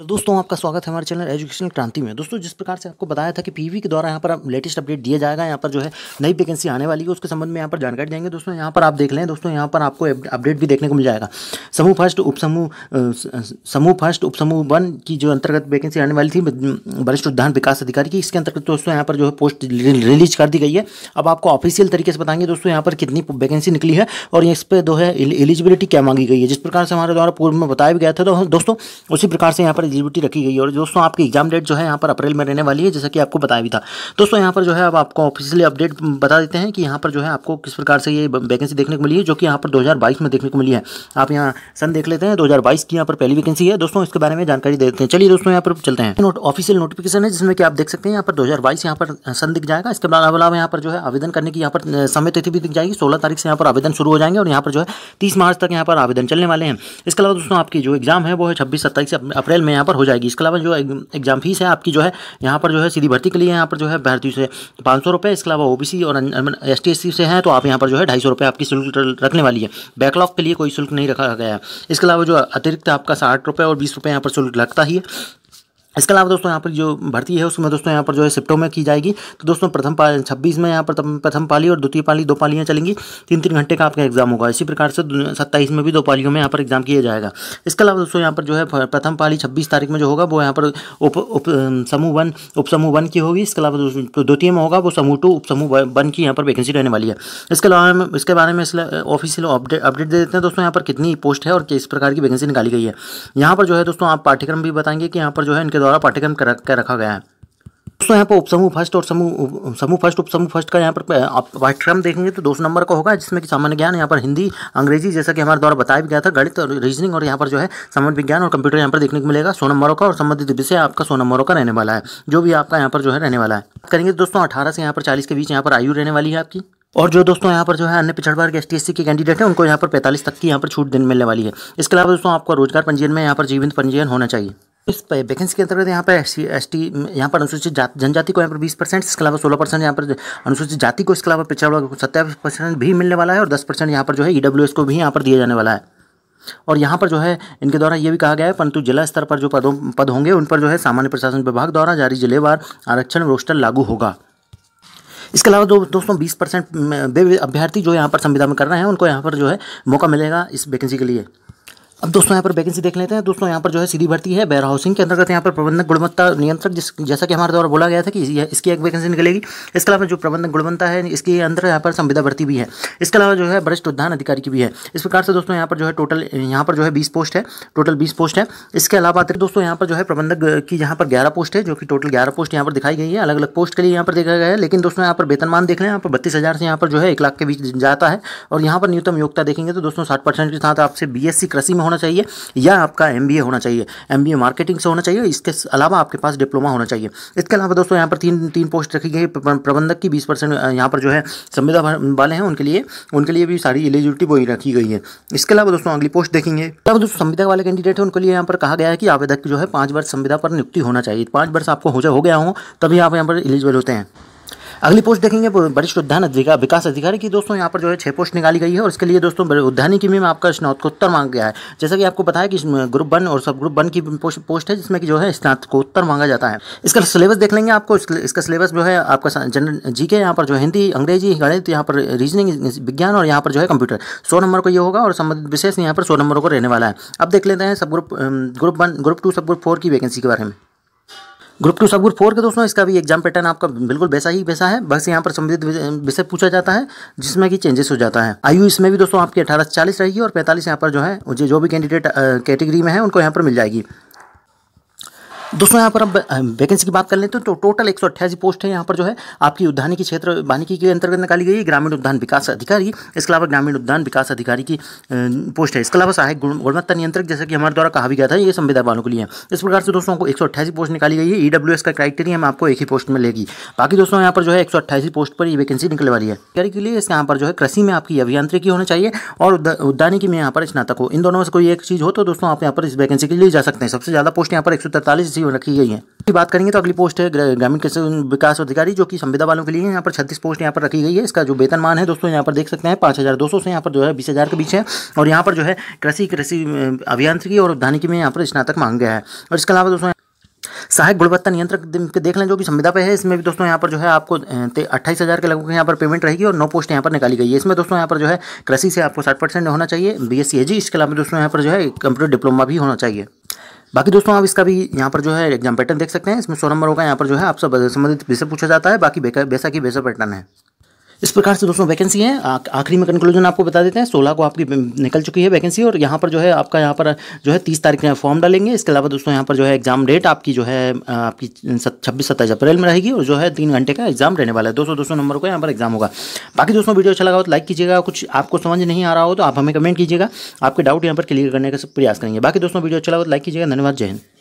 तो दोस्तों आपका स्वागत है हमारे चैनल एजुकेशनल क्रांति में दोस्तों जिस प्रकार से आपको बताया था कि पीवी के द्वारा यहाँ पर लेटेस्ट अपडेट दिया जाएगा यहाँ पर जो है नई वैकेंसी आने वाली है उसके संबंध में यहाँ पर जानकारी देंगे दोस्तों यहाँ पर आप देख लें दोस्तों यहाँ पर आपको अपडेट भी देखने को मिल जाएगा समूह फर्स्ट उपसमूह समूह फर्स्ट उपसमूह वन की जो अंतर्गत वैकेंसी आने वाली थी वरिष्ठ उद्यान विकास अधिकारी की इसके अंतर्गत दोस्तों यहाँ पर जो है पोस्ट रिलीज कर दी गई है अब आपको ऑफिशियल तरीके से बताएंगे दोस्तों यहाँ पर कितनी वैकेंसी निकली है और इस पर जो है एलिजिबिलिटी क्या मांगी गई है जिस प्रकार से हमारे द्वारा पूर्व में बताया गया था दोस्तों उसी प्रकार से यहाँ पर एलिजिबिलिटी रखी गई है और दोस्तों आपकी एग्जाम डेट जो है यहाँ पर अप्रैल में रहने वाली है जैसा कि आपको बताया भी था दोस्तों यहाँ पर जो है अब आपको ऑफिशियली अपडेट बता देते हैं कि यहाँ पर जो है आपको किस प्रकार से ये वैकेंसी देखने को मिली है जो कि यहाँ पर दो में देखने को मिली है आप यहाँ सन देख लेते हैं दो की यहाँ पर पहली वैकेंसी है दोस्तों इसके बारे में जानकारी देते हैं चलिए दोस्तों यहाँ पर चलते हैं नोट ऑफिशियल नोटिफिकेशन है जिसमें कि आप देख सकते हैं यहाँ पर दो यहाँ पर सन दिख जाएगा इसके अलावा यहाँ पर जो है आवेदन करने की यहाँ पर समय तिथि भी दिख जाएगी सोलह तारीख से यहाँ पर आवेदन शुरू हो जाएंगे और यहाँ पर जो है तीस मार्च तक यहाँ पर आवेदन चलने वाले हैं इसके अलावा दोस्तों आपकी जो एग्जाम है वो है छब्बीस सत्ताईस अप्रैल में यहाँ पर हो जाएगी इसके अलावा जो एग्जाम फीस है आपकी जो है यहाँ पर जो है सीधी भर्ती के लिए यहाँ पर जो है भर्ती से पाँच सौ रुपये इसके अलावा ओबीसी और एस टी एस सी से हैं तो आप यहाँ पर जो है ढाई सौ रुपये आपकी शुल्क रखने वाली है बैकलॉग के लिए कोई शुल्क नहीं रखा गया है इसके अलावा जो अतिरिक्त आपका साठ रुपये और बीस रुपये यहाँ पर शुल्क लगता ही है इसके अलावा दोस्तों यहाँ पर जो भर्ती है उसमें दोस्तों यहाँ पर जो है शिफ्टों में की जाएगी तो दोस्तों प्रथम पाली छब्बीस में यहाँ पर प्रथम पाली और द्वितीय पाली दो पालियाँ चलेंगी तीन तीन घंटे का आपका एग्जाम होगा इसी प्रकार से सत्ताईस में भी दो पालियों में यहाँ पर एग्जाम किया जाएगा इसके अलावा दोस्तों यहाँ पर जो है प्रथम पाली छब्बीस तारीख में जो होगा वो यहाँ पर उप उप समूह वन उप समूह वन की होगी इसके अलावा द्वितीय में होगा वो समूह टू उप समूह वन की यहाँ पर वैकेंसी रहने वाली है इसके अलावा इसके बारे में इसलिए ऑफिशियल अपडेट अपडेट दे देते हैं दोस्तों यहाँ पर कितनी पोस्ट है और किस प्रकार की वैकेंसी निकाली गई है यहाँ पर जो है दोस्तों आप पाठ्यक्रम भी बताएंगे कि यहाँ पर जो है इनके द्वारा पाठ्यक्रम कर, कर रखा गया है दोस्तों यहाँ पर उपसमूह फर्स्ट और समूह समूह फर्स्ट उपसमूह फर्स्ट का यहाँ पर आप पाठ्यक्रम देखेंगे तो दो सौ नंबर का होगा जिसमें कि सामान्य ज्ञान यहाँ पर हिंदी अंग्रेजी जैसा कि हमारे द्वारा बताया भी गया था गणित और रीजनिंग और यहाँ पर जो है सामान्य विज्ञान और कंप्यूटर यहाँ पर देखने को मिलेगा सौ नंबरों का और संबंधित विषय आपका सौ नंबरों का रहने वाला है जो भी आपका यहाँ पर जो है रहने वाला है करेंगे दोस्तों अठारह से यहाँ पर चालीस के बीच यहाँ पर आयु रहने वाली है आपकी और जो दोस्तों यहाँ पर जो है अन्य पिछड़ वर्ग एस टी के कैंडिडेट हैं उनको यहाँ पर पैंतालीस तक की यहाँ पर छूट देने मिलने वाली है इसके अलावा दोस्तों आपको रोजगार पंजीयन में यहाँ पर जीवित पंजीयन होना चाहिए इस वैकेंसी के अंतर्गत यहाँ पर एस सी एस टी यहाँ पर अनुसूचित जा, जनजाति को यहाँ पर बीस परसेंट इसके अलावा सोलह परसेंट यहाँ पर अनुसूचित जाति को इसके अलावा पिछड़ा वर्ग को सत्ताईस परसेंट भी मिलने वाला है और दस परसेंट यहाँ पर जो है ई डब्ल्यू एस को भी यहाँ पर दिया जाने वाला है और यहाँ पर जो है इनके द्वारा ये भी कहा गया है परंतु जिला स्तर पर जो पदों पद होंगे उन पर जो है सामान्य प्रशासन विभाग द्वारा जारी जिलेवार आरक्षण रोस्टर लागू होगा इसके अलावा दो दोस्तों बीस परसेंट अभ्यर्थी जो यहाँ पर संविदा में कर रहे हैं उनको यहाँ पर जो है मौका मिलेगा इस वैकेंसी के लिए अब दोस्तों यहाँ पर वैकेंसी देख लेते हैं दोस्तों यहाँ पर जो है सीधी भर्ती है वेयर हाउसिंग के अंतर्गत यहाँ पर प्रबंधक गुणवत्ता नियंत्रक जिस जैसा कि हमारे द्वारा बोला गया था कि इसकी एक वैकेंसी निकलेगी इसके अलावा जो प्रबंधक गुणवत्ता है इसके अंदर यहाँ पर संविदा भर्ती भी है इसके अलावा जो है वरिष्ठ उद्यान अधिकारी की भी है इस प्रकार से दोस्तों यहाँ पर जो है टोटल यहाँ पर जो है बीस पोस्ट है टोटल बीस पोस्ट है इसके अलावा दोस्तों यहाँ पर जो है प्रबंधक की यहाँ पर ग्यारह पोस्ट है जो कि टोटल ग्यारह पोस्ट यहाँ पर दिखाई गई है अलग अलग पोस्ट के लिए यहाँ पर देखा गया है लेकिन दोस्तों यहाँ पर वेतनमान देख लें यहाँ पर बत्तीस हज़ार से यहाँ पर जो है एक लाख के बीच जाता है और यहाँ पर न्यूनतम योग्यता देखेंगे तो दोस्तों साठ परसेंट के साथ आपसे बी कृषि में होना चाहिए या आपका एम होना चाहिए एम मार्केटिंग से होना चाहिए इसके अलावा आपके पास डिप्लोमा होना चाहिए इसके अलावा दोस्तों यहाँ पर तीन तीन पोस्ट रखी गई प्रबंधक की बीस परसेंट पर जो है संविदा वाले हैं उनके लिए उनके लिए भी सारी एलिजिबिलिटी वही रखी गई है इसके अलावा दोस्तों अगली पोस्ट देखेंगे तब दोस्तों संविदा वाले कैंडिडेट हैं उनके लिए यहाँ पर कहा गया है कि आवेदक जो है पाँच वर्ष संविदा पर नियुक्ति होना चाहिए पाँच वर्ष आपको हो जाए हो गया हो तभी आप यहाँ पर एलिजिबल होते हैं अगली पोस्ट देखेंगे वरिष्ठ उद्यान अधिकार विकास अधिकारी की दोस्तों यहाँ पर जो है छह पोस्ट निकाली गई है और इसके लिए दोस्तों उद्यान की में आपका स्नातकोत्तर मांगा गया है जैसा कि आपको पता है कि ग्रुप वन और सब ग्रुप वन की पोस्ट है जिसमें कि जो है स्नातकोत्तर मांगा जाता है इसका सिलेबस देख लेंगे आपको इसका सिलेबस जो है आपका जनरल जी के यहाँ पर जो हिंदी अंग्रेजी गणित यहाँ पर रीजनिंग विज्ञान और यहाँ पर जो है कंप्यूटर सौ नंबर को ये होगा और संबंधित विशेष यहाँ पर सौ नंबर को रहने वाला है अब देख लेते हैं सब group group one group two सब ग्रुप फोर की वैकेंसी के बारे में ग्रुप टू सब ग्रुप फोर के दोस्तों इसका भी एग्जाम पैटर्न आपका बिल्कुल वैसा ही वैसा है बस यहाँ पर संबंधित विषय पूछा जाता है जिसमें कि चेंजेस हो जाता है आयु इसमें भी दोस्तों आपकी अठारह चालीस रहेगी और पैंतालीस यहाँ पर जो है जो भी कैंडिडेट कैटेगरी में है उनको यहाँ पर मिल जाएगी दोस्तों यहाँ पर अब वैकेंसी की बात कर लेते तो हैं तो टोटल एक पोस्ट है यहाँ पर जो है आपकी उद्यानिकी क्षेत्र वानिकी के अंतर्गत निकाली गई ग्रामीण उद्यान विकास अधिकारी इसके अलावा ग्रामीण उद्यान विकास अधिकारी की पोस्ट है इसके अलावा सहायक गुणवत्ता नियंत्रक जैसे कि हमारे द्वारा कहा भी गया था ये संविदा वालों के लिए इस प्रकार से दोस्तों को एक पोस्ट निकाली गई है ई e का क्राइटेरिया हम आपको एक ही पोस्ट में लेगी बाकी दोस्तों यहाँ पर जो है एक पोस्ट पर ही वैकेंसी निकल वाली है अधिकारी के लिए इसके यहाँ पर जो है कृषि में आपकी अभियांत्रिकी होना चाहिए और उद्यानिकी में यहाँ पर स्नातक हो इन दोनों से कोई एक चीज़ हो तो दोस्तों आप यहाँ पर इस वैकेंसी के लिए जा सकते हैं सबसे ज़्यादा पोस्ट यहाँ पर एक वैसी रखी गई है की बात करेंगे तो अगली पोस्ट है ग्रामीण विकास अधिकारी जो कि संविदा वालों के लिए यहाँ पर छत्तीस पोस्ट यहाँ पर रखी गई है इसका जो वेतनमान है दोस्तों यहाँ पर देख सकते हैं पाँच हज़ार दो सौ से यहाँ पर जो है बीस हज़ार के बीच है और यहाँ पर जो है कृषि कृषि अभियांत्रिकी और उद्यानिकी में यहाँ पर स्नातक मांग गया है और इसके अलावा दोस्तों सहायक गुणवत्ता नियंत्रक के देख लें जो कि संविदा पे है इसमें भी दोस्तों यहाँ पर जो है आपको अट्ठाईस हज़ार के लगभग यहाँ पर पेमेंट रहेगी और नौ पोस्ट यहाँ पर निकाली गई है इसमें दोस्तों यहाँ पर जो है कृषि से आपको साठ परसेंट होना चाहिए बी एस सी है जी इसके अलावा दोस्तों यहाँ पर जो है कंप्यूटर डिप्लोमा भी होना चाहिए बाकी दोस्तों आप इसका भी यहाँ पर जो है एग्जाम पैटर्न देख सकते हैं इसमें सौ नंबर होगा यहाँ पर जो है आपसे संबंधित विषय पूछा जाता है बाकी बेसा की बेसा पैटर्न है इस प्रकार से दोस्तों वैकेंसी है आखिरी में कंक्लूजन आपको बता देते हैं सोलह को आपकी निकल चुकी है वैकेंसी और यहाँ पर जो है आपका यहाँ पर जो है तीस तारीख में फॉर्म डालेंगे इसके अलावा दोस्तों यहाँ पर जो है एग्जाम डेट आपकी जो है आपकी छब्बीस सत्ताईस अप्रैल में रहेगी और जो है तीन घंटे का एग्जाम रहने वाला है दोस्तों दोस्तों नंबर को यहाँ पर एग्जाम होगा बाकी दोस्तों वीडियो अच्छा लगा हो तो लाइक कीजिएगा कुछ आपको समझ नहीं आ रहा हो तो आप हमें कमेंट कीजिएगा आपके डाउट यहाँ पर क्लियर करने का प्रयास करेंगे बाकी दोस्तों वीडियो अच्छा लगा तो लाइक कीजिएगा धन्यवाद जय हिंद